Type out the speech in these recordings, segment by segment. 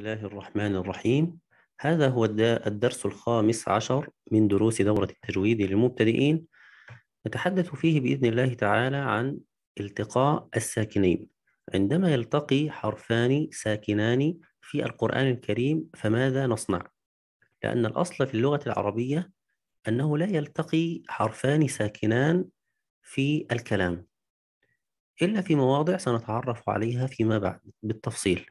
الله الرحمن الرحيم هذا هو الدرس الخامس عشر من دروس دورة التجويد للمبتدئين نتحدث فيه بإذن الله تعالى عن التقاء الساكنين عندما يلتقي حرفان ساكنان في القرآن الكريم فماذا نصنع؟ لأن الأصل في اللغة العربية أنه لا يلتقي حرفان ساكنان في الكلام إلا في مواضع سنتعرف عليها فيما بعد بالتفصيل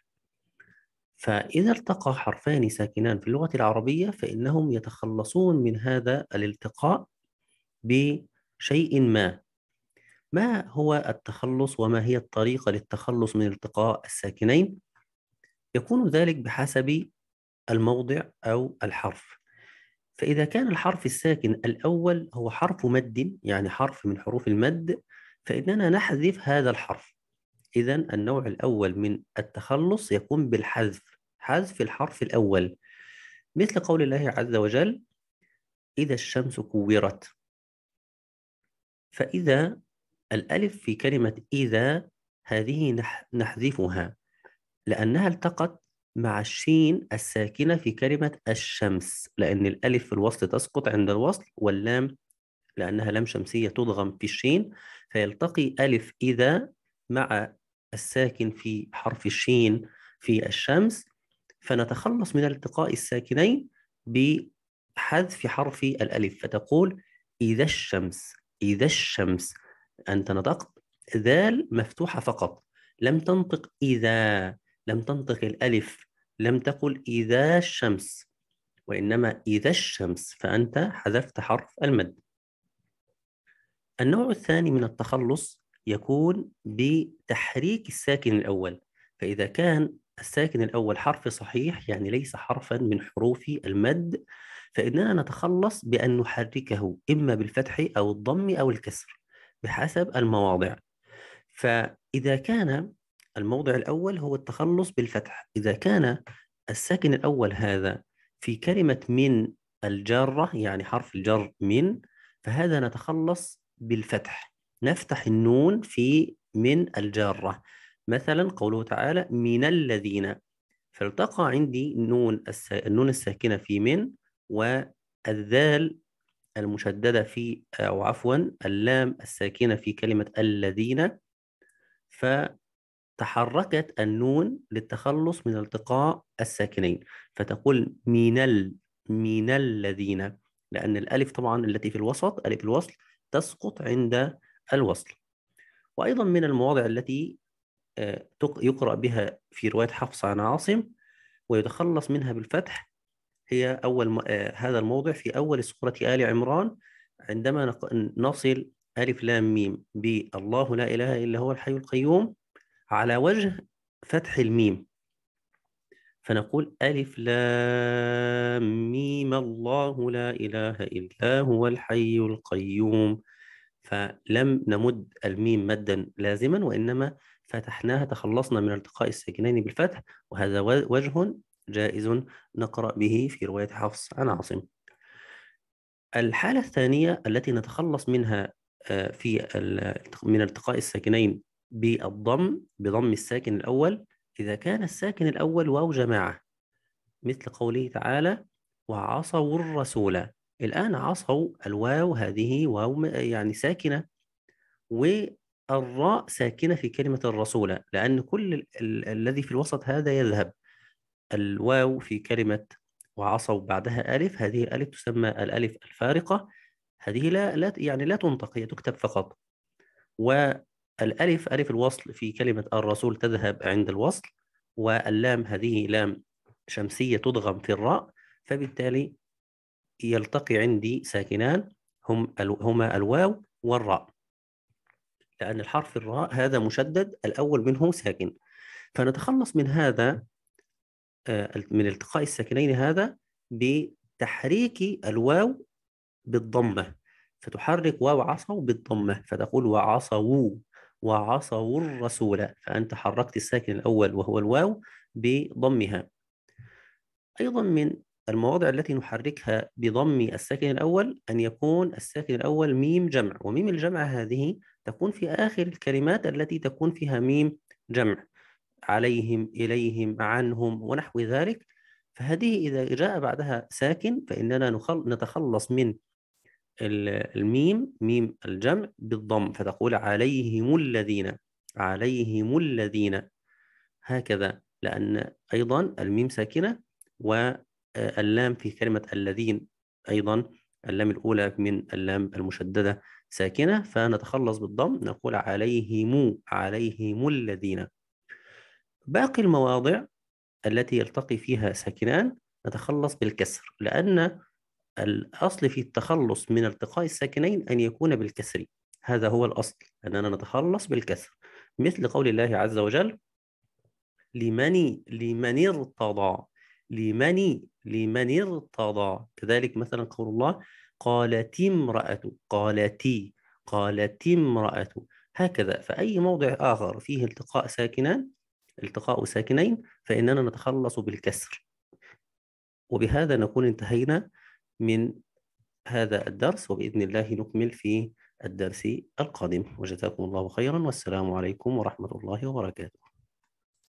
فإذا التقى حرفان ساكنان في اللغة العربية فإنهم يتخلصون من هذا الالتقاء بشيء ما ما هو التخلص وما هي الطريقة للتخلص من التقاء الساكنين؟ يكون ذلك بحسب الموضع أو الحرف فإذا كان الحرف الساكن الأول هو حرف مد يعني حرف من حروف المد فإننا نحذف هذا الحرف إذا النوع الأول من التخلص يكون بالحذف حذف الحرف الأول مثل قول الله عز وجل إذا الشمس كورت فإذا الألف في كلمة إذا هذه نحذفها لأنها التقت مع الشين الساكنة في كلمة الشمس لأن الألف في الوصل تسقط عند الوصل واللام لأنها لام شمسية تضغم في الشين فيلتقي ألف إذا مع الساكن في حرف الشين في الشمس فنتخلص من التقاء الساكنين بحذف حرف الألف فتقول إذا الشمس إذا الشمس أنت نطقت ذال مفتوحة فقط لم تنطق إذا لم تنطق الألف لم تقل إذا الشمس وإنما إذا الشمس فأنت حذفت حرف المد النوع الثاني من التخلص يكون بتحريك الساكن الأول فإذا كان الساكن الأول حرف صحيح يعني ليس حرفا من حروف المد فإننا نتخلص بأن نحركه إما بالفتح أو الضم أو الكسر بحسب المواضع فإذا كان الموضع الأول هو التخلص بالفتح إذا كان الساكن الأول هذا في كلمة من الجارة يعني حرف الجر من فهذا نتخلص بالفتح نفتح النون في من الجارة مثلا قوله تعالى من الذين فالتقى عندي نون النون الساكنة في من والذال المشددة في آه، أو عفوا اللام الساكنة في كلمة الذين فتحركت النون للتخلص من التقاء الساكنين فتقول من ال من الذين لأن الألف طبعا التي في الوسط ألف الوصل تسقط عند الوصل وأيضا من المواضع التي يقرأ بها في رواية حفص عن عاصم ويتخلص منها بالفتح هي أول آه، هذا الموضع في أول سورة آل عمران عندما نصل ألف لام ميم بالله لا إله إلا هو الحي القيوم على وجه فتح الميم فنقول ألف لام ميم الله لا إله إلا هو الحي القيوم فلم نمد الميم مدا لازما وإنما فتحناها تخلصنا من التقاء الساكنين بالفتح وهذا وجه جائز نقرأ به في رواية حفص عن عاصم الحالة الثانية التي نتخلص منها آه، في من التقاء الساكنين بالضم بضم الساكن الأول إذا كان الساكن الأول واو جماعة مثل قوله تعالى وعصوا الرسول الآن عصوا الواو هذه واو يعني ساكنة الراء ساكنة في كلمة الرسولة لأن كل ال ال الذي في الوسط هذا يذهب الواو في كلمة وعصوا بعدها ألف هذه الألف تسمى الألف الفارقة هذه لا, لا يعني لا تنطق هي تكتب فقط والألف ألف الوصل في كلمة الرسول تذهب عند الوصل واللام هذه لام شمسية تضغم في الراء فبالتالي يلتقي عندي ساكنان هم هما الواو والراء لأن الحرف الراء هذا مشدد الأول منه ساكن فنتخلص من هذا آه، من التقاء الساكنين هذا بتحريك الواو بالضمة فتحرك واو عصوا بالضمة فتقول وعصوا وعصوا الرسول فأنت حركت الساكن الأول وهو الواو بضمها أيضا من المواضع التي نحركها بضم الساكن الأول أن يكون الساكن الأول ميم جمع وميم الجمع هذه تكون في آخر الكلمات التي تكون فيها ميم جمع عليهم إليهم عنهم ونحو ذلك فهذه إذا جاء بعدها ساكن فإننا نتخلص من الميم ميم الجمع بالضم فتقول عليهم الذين عليهم الذين هكذا لأن أيضا الميم ساكنة و اللام في كلمة الذين أيضا اللام الأولى من اللام المشددة ساكنة فنتخلص بالضم نقول عليهم عليهم الذين باقي المواضع التي يلتقي فيها ساكنان نتخلص بالكسر لأن الأصل في التخلص من التقاء الساكنين أن يكون بالكسر هذا هو الأصل أننا نتخلص بالكسر مثل قول الله عز وجل لمن لمن ارتضى لمن لمن ارتضى كذلك مثلا قول الله قالت امرأة قالت قالت امرأة هكذا فأي موضع آخر فيه التقاء ساكنان التقاء ساكنين فإننا نتخلص بالكسر وبهذا نكون انتهينا من هذا الدرس وبإذن الله نكمل في الدرس القادم وجزاكم الله خيرا والسلام عليكم ورحمة الله وبركاته